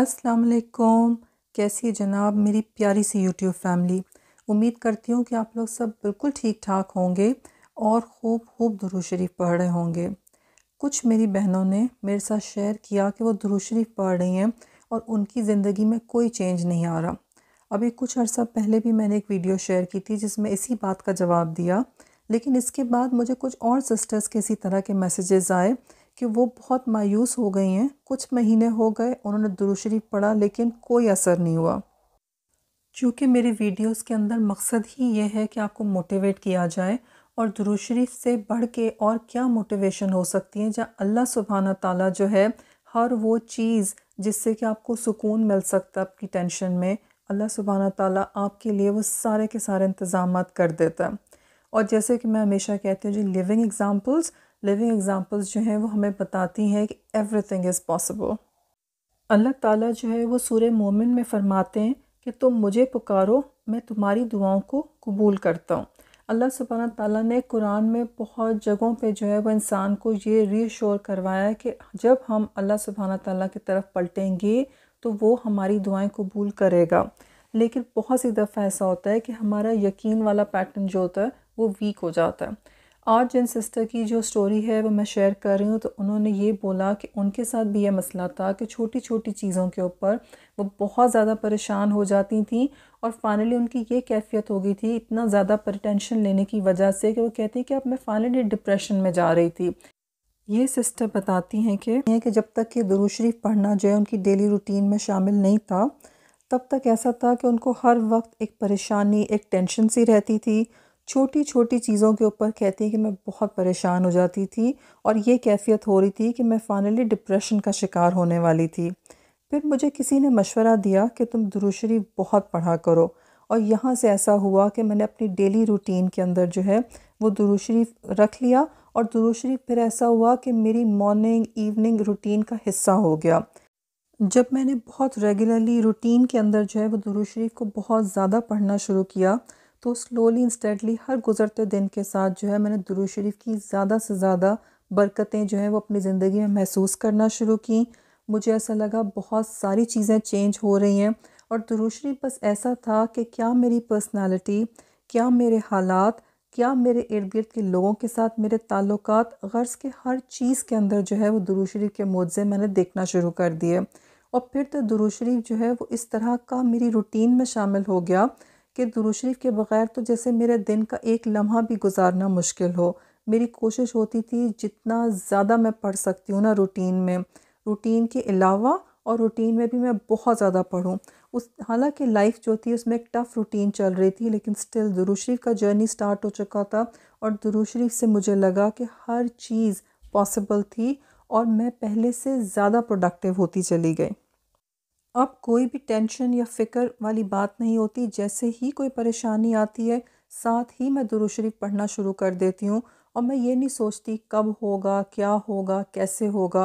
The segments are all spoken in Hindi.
अस्सलाम वालेकुम कैसी है जनाब मेरी प्यारी सी यूट्यूब फैमिली उम्मीद करती हूँ कि आप लोग सब बिल्कुल ठीक ठाक होंगे और खूब खूब दुरू शरीफ पढ़ रहे होंगे कुछ मेरी बहनों ने मेरे साथ शेयर किया कि वो दुरू शरीफ पढ़ रही हैं और उनकी ज़िंदगी में कोई चेंज नहीं आ रहा अभी कुछ अर्सा पहले भी मैंने एक वीडियो शेयर की थी जिसमें इसी बात का जवाब दिया लेकिन इसके बाद मुझे कुछ और सिस्टर्स के इसी तरह के मैसेजेस आए कि वो बहुत मायूस हो गई हैं कुछ महीने हो गए उन्होंने दुरुशरीफ पढ़ा लेकिन कोई असर नहीं हुआ चूँकि मेरी वीडियोस के अंदर मकसद ही ये है कि आपको मोटिवेट किया जाए और दुरुशरीफ से बढ़ के और क्या मोटिवेशन हो सकती है जहाँ अल्लाह सुबहाना ताला जो है हर वो चीज़ जिससे कि आपको सुकून मिल सकता है आपकी टेंशन में अल्लाह सुबहाना ताला आपके लिए वो सारे के सारे इंतज़ाम कर देता है और जैसे कि मैं हमेशा कहती हूँ जी लिविंग एग्ज़ाम्पल्स लिविंग एग्ज़ाम्पल्स जो हैं वो हमें बताती हैं कि everything is possible Allah ताला जो है वो सूर्य मोमिन में फ़रमाते हैं कि तुम मुझे पुकारो मैं तुम्हारी दुआओं को कबूल करता हूँ अल्लाह सुबहाना ताला ने कुरान में बहुत जगहों पे जो है वो इंसान को ये रीशोर करवाया कि जब हम अल्लाह सुबहाना ताला की तरफ पलटेंगे तो वो हमारी दुआएं कबूल करेगा लेकिन बहुत सी दफ़ा ऐसा होता है कि हमारा यकीन वाला पैटर्न जो होता है वो वीक हो जाता है आज जिन सिस्टर की जो स्टोरी है वो मैं शेयर कर रही हूँ तो उन्होंने ये बोला कि उनके साथ भी यह मसला था कि छोटी छोटी चीज़ों के ऊपर वो बहुत ज़्यादा परेशान हो जाती थी और फाइनली उनकी ये कैफियत हो गई थी इतना ज़्यादा टेंशन लेने की वजह से कि वो कहती हैं कि अब मैं फाइनली डिप्रेशन में जा रही थी ये सिस्टर बताती हैं कि यह कि जब तक ये दुरू शरीफ पढ़ना जो है उनकी डेली रूटीन में शामिल नहीं था तब तक ऐसा था कि उनको हर वक्त एक परेशानी एक टेंशन सी रहती थी छोटी छोटी चीज़ों के ऊपर कहती है कि मैं बहुत परेशान हो जाती थी और ये कैफियत हो रही थी कि मैं फ़ाइनली डिप्रेशन का शिकार होने वाली थी फिर मुझे किसी ने मशवरा दिया कि तुम दुरुशरी बहुत पढ़ा करो और यहाँ से ऐसा हुआ कि मैंने अपनी डेली रूटीन के अंदर जो है वो दुरुशरी रख लिया और दुरुशरी फिर ऐसा हुआ कि मेरी मॉर्निंग इवनिंग रूटीन का हिस्सा हो गया जब मैंने बहुत रेगुलरली रूटीन के अंदर जो है वो दुरुशरी को बहुत ज़्यादा पढ़ना शुरू किया तो स्लोली इंस्टेंटली हर गुज़रते दिन के साथ जो है मैंने दुरू शरीफ की ज़्यादा से ज़्यादा बरकतें जो हैं वो अपनी ज़िंदगी में महसूस करना शुरू की मुझे ऐसा लगा बहुत सारी चीज़ें चेंज हो रही हैं और दुरू शरीफ बस ऐसा था कि क्या मेरी पर्सनालिटी क्या मेरे हालात क्या मेरे इर्द गिर्द के लोगों के साथ मेरे ताल्लुक गर्ज़ के हर चीज़ के अंदर जो है वो दुरू शरीफ के मौज़े मैंने देखना शुरू कर दिए और फिर तो दुरू शरीफ जो है वो इस तरह का मेरी रूटीन में शामिल हो गया कि दुरू शरीफ के बग़ैर तो जैसे मेरे दिन का एक लम्हा भी गुजारना मुश्किल हो मेरी कोशिश होती थी जितना ज़्यादा मैं पढ़ सकती हूँ ना रूटीन में रूटीन के अलावा और रूटीन में भी मैं बहुत ज़्यादा पढ़ूँ उस हालांकि लाइफ जो थी उसमें एक टफ़ रूटीन चल रही थी लेकिन स्टिल दुरू शरीफ का जर्नी स्टार्ट हो चुका था और दुरू शरीफ से मुझे लगा कि हर चीज़ पॉसिबल थी और मैं पहले से ज़्यादा प्रोडक्टिव होती चली गई अब कोई भी टेंशन या फ़िक्र वाली बात नहीं होती जैसे ही कोई परेशानी आती है साथ ही मैं दुरुशरीफ शरीफ पढ़ना शुरू कर देती हूँ और मैं ये नहीं सोचती कब होगा क्या होगा कैसे होगा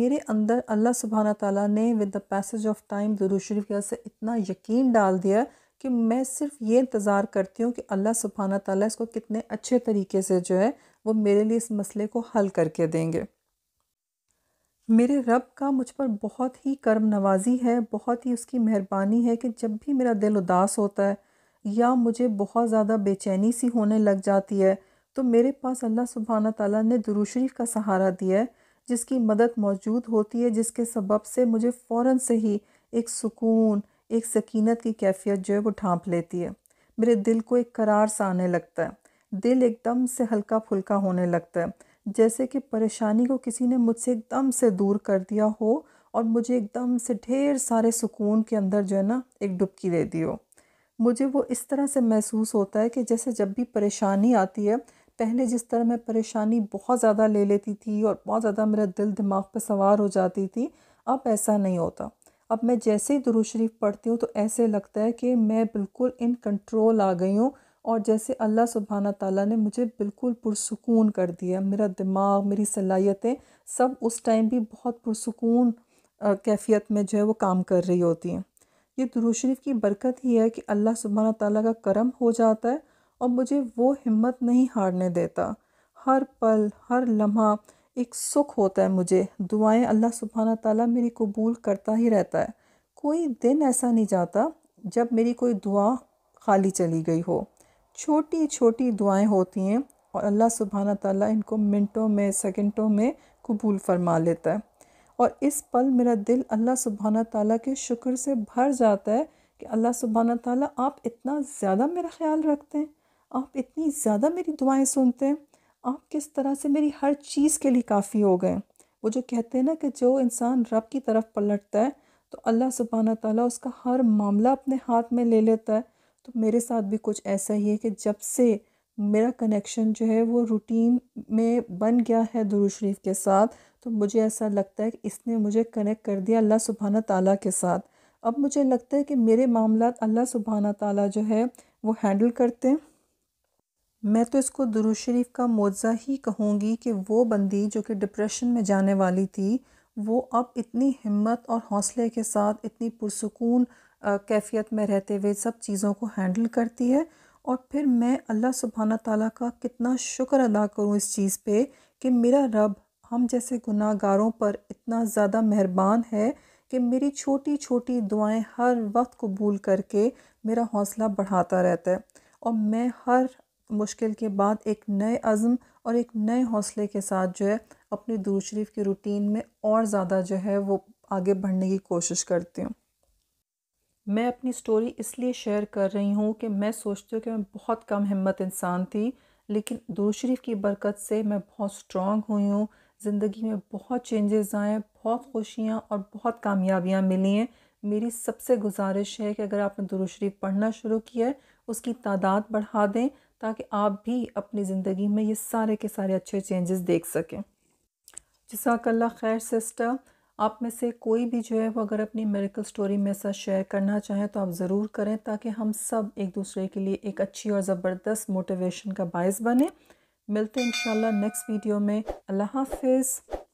मेरे अंदर अल्लाह सुबहाना ताला ने with the passage of time दुरुशरीफ शरीफ की से इतना यकीन डाल दिया कि मैं सिर्फ ये इंतज़ार करती हूँ कि अल्लाह सुबहाना ताली इसको कितने अच्छे तरीके से जो है वो मेरे लिए इस मसले को हल करके देंगे मेरे रब का मुझ पर बहुत ही कर्म नवाजी है बहुत ही उसकी मेहरबानी है कि जब भी मेरा दिल उदास होता है या मुझे बहुत ज़्यादा बेचैनी सी होने लग जाती है तो मेरे पास अल्लाह सुबहाना ताला ने दुरुशरीफ का सहारा दिया है जिसकी मदद मौजूद होती है जिसके सबब से मुझे फ़ौर से ही एक सुकून एक सकीनत की कैफियत जो है वो ढांप लेती है मेरे दिल को एक करार सा आने लगता है दिल एकदम से हल्का फुल्का होने लगता है जैसे कि परेशानी को किसी ने मुझसे एकदम से दूर कर दिया हो और मुझे एकदम से ढेर सारे सुकून के अंदर जो है ना एक डुबकी दे दी हो मुझे वो इस तरह से महसूस होता है कि जैसे जब भी परेशानी आती है पहले जिस तरह मैं परेशानी बहुत ज़्यादा ले लेती थी और बहुत ज़्यादा मेरा दिल दिमाग पर सवार हो जाती थी अब ऐसा नहीं होता अब मैं जैसे ही दुरुशरीफ पढ़ती हूँ तो ऐसे लगता है कि मैं बिल्कुल इन कंट्रोल आ गई हूँ और जैसे अल्लाह सुबहाना ताला ने मुझे बिल्कुल पुरसकून कर दिया मेरा दिमाग मेरी सलाहियतें सब उस टाइम भी बहुत पुरसकून कैफियत में जो है वो काम कर रही होती हैं ये दुरुशरीफ की बरकत ही है कि अल्लाह सुबहाना ताला का करम हो जाता है और मुझे वो हिम्मत नहीं हारने देता हर पल हर लम्हा एक सुख होता है मुझे दुआएं अल्लाह सुबहाना ताला मेरी कबूल करता ही रहता है कोई दिन ऐसा नहीं जाता जब मेरी कोई दुआ खाली चली गई हो छोटी छोटी दुआएं होती हैं और अल्लाह सुबहाना ताला इनको मिनटों में सेकंडों में कबूल फरमा लेता है और इस पल मेरा दिल अल्लाह सुबहाना ताला के शुक्र से भर जाता है कि अल्लाह सुबहाना ताला आप इतना ज़्यादा मेरा ख्याल रखते हैं आप इतनी ज़्यादा मेरी दुआएं सुनते हैं आप किस तरह से मेरी हर चीज़ के लिए काफ़ी हो गए वो जो कहते हैं ना कि जो इंसान रब की तरफ पलटता है तो अल्लाह सुबहाना ताला उसका हर मामला अपने हाथ में ले लेता है तो मेरे साथ भी कुछ ऐसा ही है कि जब से मेरा कनेक्शन जो है वो रूटीन में बन गया है दुरू शरीफ के साथ तो मुझे ऐसा लगता है कि इसने मुझे कनेक्ट कर दिया अल्लाह सुबहाना ताला के साथ अब मुझे लगता है कि मेरे मामला अल्लाह सुबहाना ताला जो है वो हैंडल करते हैं मैं तो इसको दुरू शरीफ का मुआवजा ही कहूँगी कि वो बंदी जो कि डिप्रेशन में जाने वाली थी वो अब इतनी हिम्मत और हौसले के साथ इतनी पुरसकून कैफियत में रहते हुए सब चीज़ों को हैंडल करती है और फिर मैं अल्लाह सुबहाना ताला का कितना शुक्र अदा करूँ इस चीज़ पे कि मेरा रब हम जैसे गुनाहगारों पर इतना ज़्यादा मेहरबान है कि मेरी छोटी छोटी दुआएं हर वक्त कबूल करके मेरा हौसला बढ़ाता रहता है और मैं हर मुश्किल के बाद एक नए अज़म और एक नए हौसले के साथ जो है अपने दूर शरीफ की रूटीन में और ज़्यादा जो है वो आगे बढ़ने की कोशिश करती हूँ मैं अपनी स्टोरी इसलिए शेयर कर रही हूँ कि मैं सोचती हूँ कि मैं बहुत कम हिम्मत इंसान थी लेकिन दूर शरीफ की बरकत से मैं बहुत स्ट्रॉन्ग हुई हूँ ज़िंदगी में बहुत चेंजेस आए बहुत खुशियाँ और बहुत कामयाबियाँ मिली हैं मेरी सबसे गुजारिश है कि अगर आपने दुरुशरीफ शरीफ पढ़ना शुरू किया है उसकी तादाद बढ़ा दें ताकि आप भी अपनी ज़िंदगी में ये सारे के सारे अच्छे चेंजेस देख सकें जिसाकल्ला खैर सिस्टर आप में से कोई भी जो है वो अगर अपनी मेरिकल स्टोरी मेरे साथ शेयर करना चाहें तो आप ज़रूर करें ताकि हम सब एक दूसरे के लिए एक अच्छी और ज़बरदस्त मोटिवेशन का बायस बने मिलते हैं इन नेक्स्ट वीडियो में अल्लाह हाफिज़